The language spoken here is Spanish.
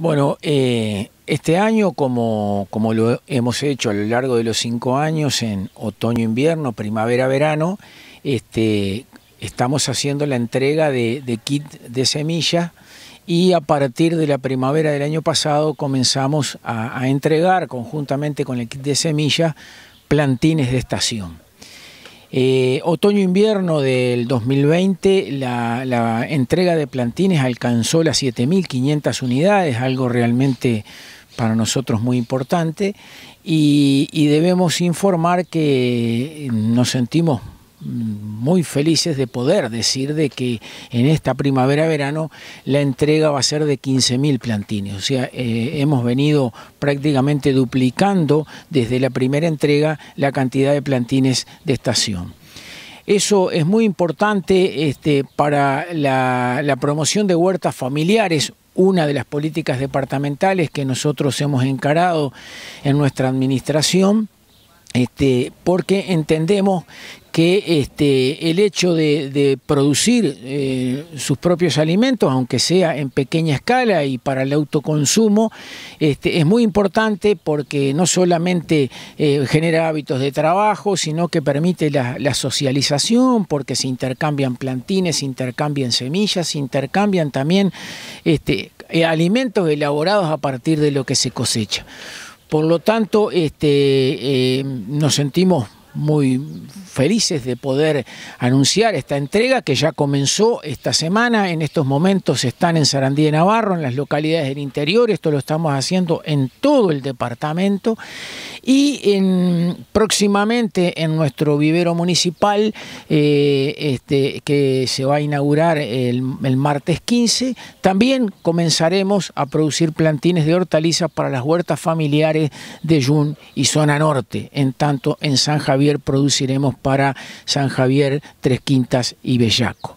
Bueno, eh, este año, como, lo hemos hecho a lo largo de los cinco años, en otoño, invierno, primavera, verano, este, estamos haciendo la entrega de, kit de semilla y a partir de la primavera del año pasado comenzamos a, a entregar conjuntamente con el kit de semillas plantines de estación. Eh, otoño-invierno del 2020, la, entrega de plantines alcanzó las 7.500 unidades, algo realmente para nosotros muy importante, y, y debemos informar que nos sentimos mm, muy felices de poder decir de que en esta primavera-verano la entrega va a ser de 15.000 plantines. O sea, eh, hemos venido prácticamente duplicando desde la primera entrega la cantidad de plantines de estación. Eso es muy importante este, para la, la promoción de huertas familiares, una de las políticas departamentales que nosotros hemos encarado en nuestra administración este, porque entendemos que este, el hecho de, producir eh, sus propios alimentos, aunque sea en pequeña escala y para el autoconsumo, este, es muy importante porque no solamente eh, genera hábitos de trabajo, sino que permite la, socialización, porque se intercambian plantines, se intercambian semillas, se intercambian también este, alimentos elaborados a partir de lo que se cosecha. Por lo tanto, este, eh, nos sentimos muy felices de poder anunciar esta entrega que ya comenzó esta semana. En estos momentos están en Sarandí de Navarro, en las localidades del interior. Esto lo estamos haciendo en todo el departamento. Y en, próximamente en nuestro vivero municipal, eh, este, que se va a inaugurar el, martes 15, también comenzaremos a producir plantines de hortalizas para las huertas familiares de Yun y Zona Norte. En tanto, en San Javier produciremos San Javier, Tres Quintas y Bellaco.